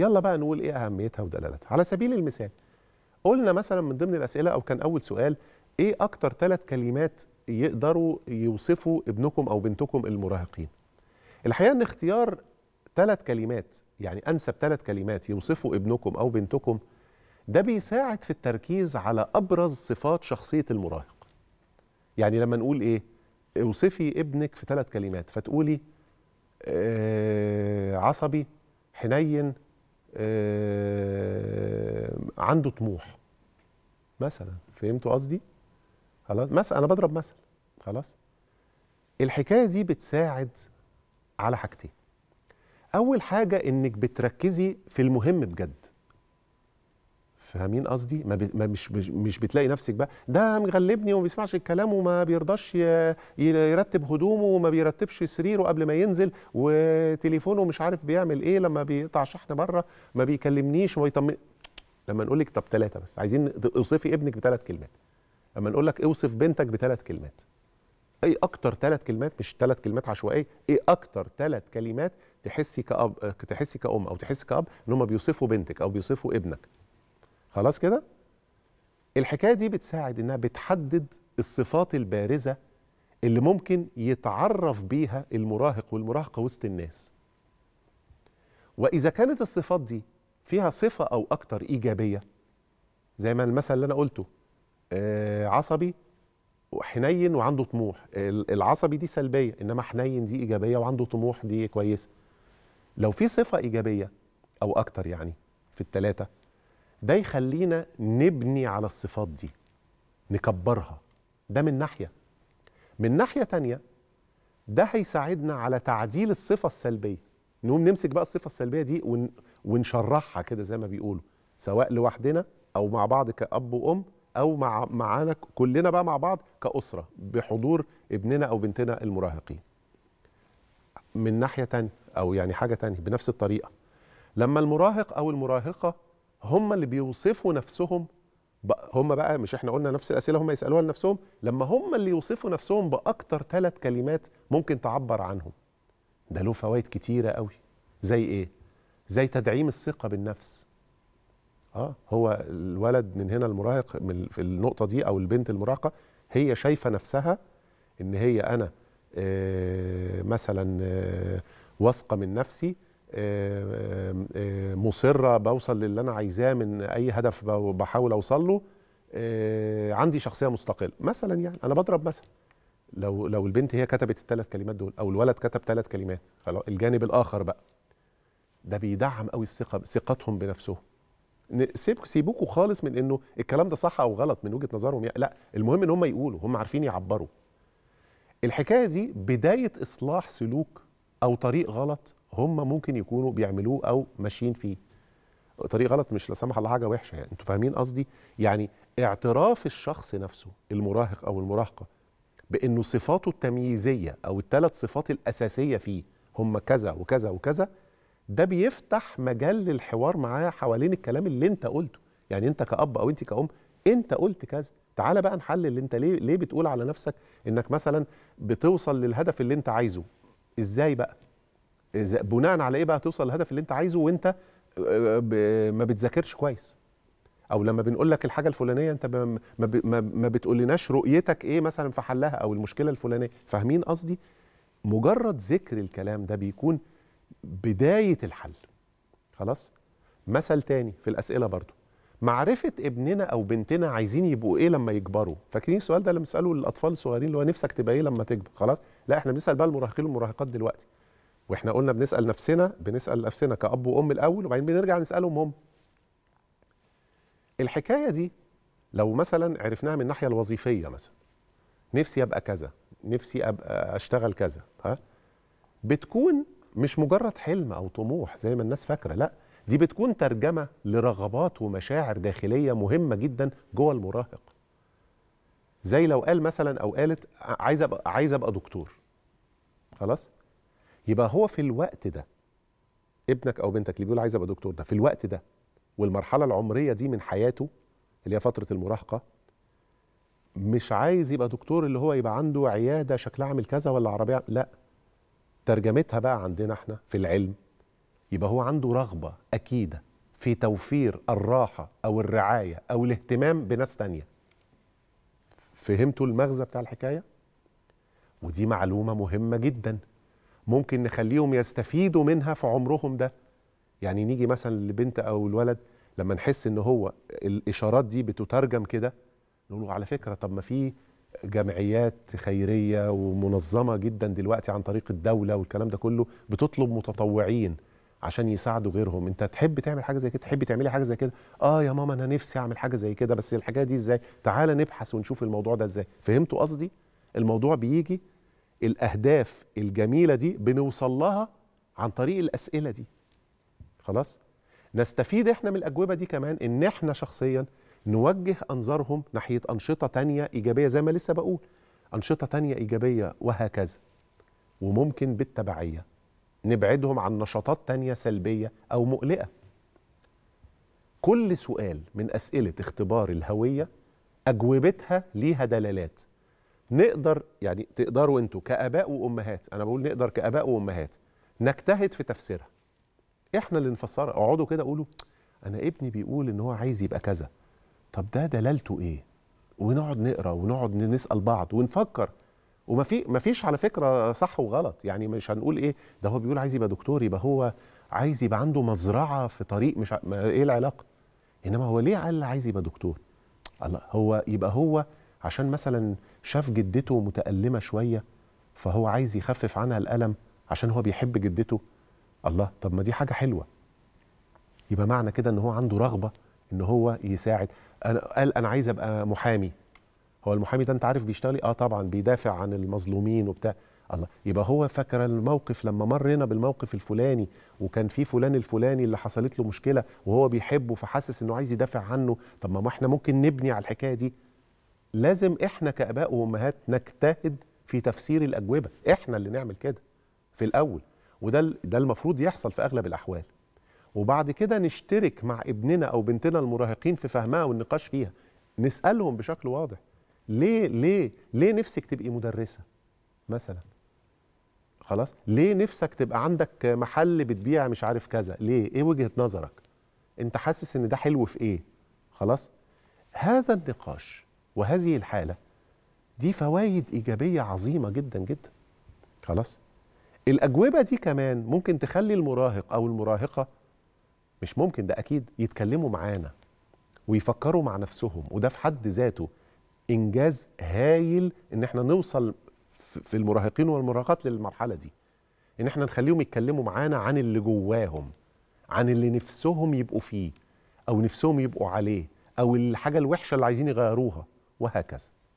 يلا بقى نقول ايه اهميتها ودلالتها على سبيل المثال قلنا مثلا من ضمن الاسئله او كان اول سؤال ايه اكتر ثلاث كلمات يقدروا يوصفوا ابنكم او بنتكم المراهقين الحقيقه ان اختيار ثلاث كلمات يعني انسب ثلاث كلمات يوصفوا ابنكم او بنتكم ده بيساعد في التركيز على ابرز صفات شخصيه المراهق يعني لما نقول ايه اوصفي ابنك في ثلاث كلمات فتقولي آه، عصبي حنين آه، عنده طموح مثلا فهمتوا قصدي خلاص مثلا انا بضرب مثل خلاص الحكايه دي بتساعد على حاجتين اول حاجه انك بتركزي في المهم بجد فاهمين قصدي ما, ما مش مش بتلاقي نفسك بقى ده مغلبني وما بيسمعش الكلام وما بيرضاش يرتب هدومه وما بيرتبش سريره قبل ما ينزل وتليفونه مش عارف بيعمل ايه لما بيقطع شحن بره ما بيكلمنيش وما يطمن لما نقول لك طب ثلاثه بس عايزين اوصفي ابنك بثلاث كلمات لما نقول لك اوصف بنتك بثلاث كلمات ايه اكتر ثلاث كلمات مش ثلاث كلمات عشوائيه ايه اكتر ثلاث كلمات تحسي كاب تحسي كأم او تحسي كأب ان هم بيوصفوا بنتك او بيوصفوا ابنك خلاص كده الحكايه دي بتساعد انها بتحدد الصفات البارزه اللي ممكن يتعرف بيها المراهق والمراهقه وسط الناس واذا كانت الصفات دي فيها صفه او اكتر ايجابيه زي ما المثل اللي انا قلته آه عصبي وحنين وعنده طموح العصبي دي سلبيه انما حنين دي ايجابيه وعنده طموح دي كويسه لو في صفه ايجابيه او اكتر يعني في الثلاثه ده يخلينا نبني على الصفات دي نكبرها ده من ناحية من ناحية تانية ده هيساعدنا على تعديل الصفة السلبية نقوم نمسك بقى الصفة السلبية دي ونشرحها كده زي ما بيقولوا سواء لوحدنا أو مع بعض كأب وأم أو مع معانا كلنا بقى مع بعض كأسرة بحضور ابننا أو بنتنا المراهقين من ناحية تانية أو يعني حاجة تانية بنفس الطريقة لما المراهق أو المراهقة هم اللي بيوصفوا نفسهم هم بقى مش احنا قلنا نفس الاسئله هم يسالوها لنفسهم لما هم اللي يوصفوا نفسهم باكتر ثلاث كلمات ممكن تعبر عنهم ده له فوائد كتيره قوي زي ايه زي تدعيم الثقه بالنفس اه هو الولد من هنا المراهق من في النقطه دي او البنت المراهقه هي شايفه نفسها ان هي انا آه مثلا آه واثقه من نفسي آه، آه، آه، مصره بوصل للي انا عايزاه من اي هدف بحاول اوصل له عندي شخصيه مستقله مثلا يعني انا بضرب مثلا لو لو البنت هي كتبت الثلاث كلمات دول او الولد كتب ثلاث كلمات خلاص الجانب الاخر بقى ده بيدعم قوي الثقه ثقتهم بنفسهم سيبوكوا خالص من انه الكلام ده صح او غلط من وجهه نظرهم لا المهم ان هم يقولوا هم عارفين يعبروا الحكايه دي بدايه اصلاح سلوك او طريق غلط هم ممكن يكونوا بيعملوه او ماشيين فيه طريق غلط مش لا سمح الله حاجه وحشه يعني انتوا فاهمين قصدي يعني اعتراف الشخص نفسه المراهق او المراهقه بانه صفاته التمييزيه او الثلاث صفات الاساسيه فيه هم كذا وكذا وكذا ده بيفتح مجال للحوار معاه حوالين الكلام اللي انت قلته يعني انت كاب او انت كأم انت قلت كذا تعالى بقى نحلل انت ليه ليه بتقول على نفسك انك مثلا بتوصل للهدف اللي انت عايزه ازاي بقى بناء على ايه بقى توصل للهدف اللي انت عايزه وانت آه، آه، ما بتذاكرش كويس او لما بنقول لك الحاجه الفلانيه انت ما بتقولناش رؤيتك ايه مثلا في حلها او المشكله الفلانيه فاهمين قصدي مجرد ذكر الكلام ده بيكون بدايه الحل خلاص مثل تاني في الاسئله برضو معرفه ابننا او بنتنا عايزين يبقوا ايه لما يكبروا فاكرين السؤال ده اللي بنساله للاطفال الصغيرين اللي هو نفسك تبقى ايه لما تكبر خلاص لا احنا بنسال بقى المراهقين والمراهقات دلوقتي واحنا قلنا بنسال نفسنا بنسال نفسنا كاب وام الاول وبعدين بنرجع نسالهم هم الحكايه دي لو مثلا عرفناها من الناحيه الوظيفيه مثلا نفسي ابقى كذا نفسي ابقى اشتغل كذا ها بتكون مش مجرد حلم او طموح زي ما الناس فاكره لا دي بتكون ترجمه لرغبات ومشاعر داخليه مهمه جدا جوه المراهق زي لو قال مثلا او قالت عايز ابقى عايز ابقى دكتور خلاص يبقى هو في الوقت ده ابنك او بنتك اللي بيقول عايز ابقى دكتور ده في الوقت ده والمرحله العمريه دي من حياته اللي هي فتره المراهقه مش عايز يبقى دكتور اللي هو يبقى عنده عياده شكلها عامل كذا ولا عربيه لا ترجمتها بقى عندنا احنا في العلم يبقى هو عنده رغبه اكيده في توفير الراحه او الرعايه او الاهتمام بناس تانيه فهمتوا المغزى بتاع الحكايه ودي معلومه مهمه جدا ممكن نخليهم يستفيدوا منها في عمرهم ده يعني نيجي مثلا لبنت او الولد لما نحس ان هو الاشارات دي بتترجم كده نقول له على فكره طب ما في جمعيات خيريه ومنظمه جدا دلوقتي عن طريق الدوله والكلام ده كله بتطلب متطوعين عشان يساعدوا غيرهم انت تحب تعمل حاجه زي كده تحب تعملي حاجه زي كده اه يا ماما انا نفسي اعمل حاجه زي كده بس الحاجه دي ازاي تعال نبحث ونشوف الموضوع ده ازاي فهمتوا قصدي الموضوع بيجي الاهداف الجميله دي بنوصل لها عن طريق الاسئله دي خلاص نستفيد احنا من الاجوبه دي كمان ان احنا شخصيا نوجه انظارهم ناحيه انشطه تانية ايجابيه زي ما لسه بقول انشطه تانية ايجابيه وهكذا وممكن بالتبعيه نبعدهم عن نشاطات تانية سلبيه او مقلقه كل سؤال من اسئله اختبار الهويه اجوبتها ليها دلالات نقدر يعني تقدروا انتوا كاباء وامهات انا بقول نقدر كاباء وامهات نجتهد في تفسيرها احنا اللي نفسرها اقعدوا كده قولوا انا ابني بيقول ان هو عايز يبقى كذا طب ده دلالته ايه ونقعد نقرا ونقعد نسال بعض ونفكر وما في ما فيش على فكره صح وغلط يعني مش هنقول ايه ده هو بيقول عايز يبقى دكتور يبقى هو عايز يبقى عنده مزرعه في طريق مش ع... ايه العلاقه انما هو ليه قال عايز يبقى دكتور الله هو يبقى هو عشان مثلا شاف جدته متألمة شوية فهو عايز يخفف عنها الألم عشان هو بيحب جدته الله طب ما دي حاجة حلوة يبقى معنى كده ان هو عنده رغبة ان هو يساعد أنا قال انا عايز ابقى محامي هو المحامي ده انت عارف بيشتغل إيه؟ اه طبعا بيدافع عن المظلومين وبتاع الله يبقى هو فاكر الموقف لما مرينا بالموقف الفلاني وكان في فلان الفلاني اللي حصلت له مشكله وهو بيحبه فحاسس انه عايز يدافع عنه طب ما احنا ممكن نبني على الحكايه دي لازم احنا كاباء وامهات نجتهد في تفسير الاجوبه احنا اللي نعمل كده في الاول وده ده المفروض يحصل في اغلب الاحوال وبعد كده نشترك مع ابننا او بنتنا المراهقين في فهمها والنقاش فيها نسالهم بشكل واضح ليه ليه ليه نفسك تبقي مدرسه مثلا خلاص ليه نفسك تبقى عندك محل بتبيع مش عارف كذا ليه ايه وجهه نظرك انت حاسس ان ده حلو في ايه خلاص هذا النقاش وهذه الحاله دي فوائد ايجابيه عظيمه جدا جدا خلاص الاجوبه دي كمان ممكن تخلي المراهق او المراهقه مش ممكن ده اكيد يتكلموا معانا ويفكروا مع نفسهم وده في حد ذاته انجاز هايل ان احنا نوصل في المراهقين والمراهقات للمرحله دي ان احنا نخليهم يتكلموا معانا عن اللي جواهم عن اللي نفسهم يبقوا فيه او نفسهم يبقوا عليه او الحاجه الوحشه اللي عايزين يغيروها وهكذا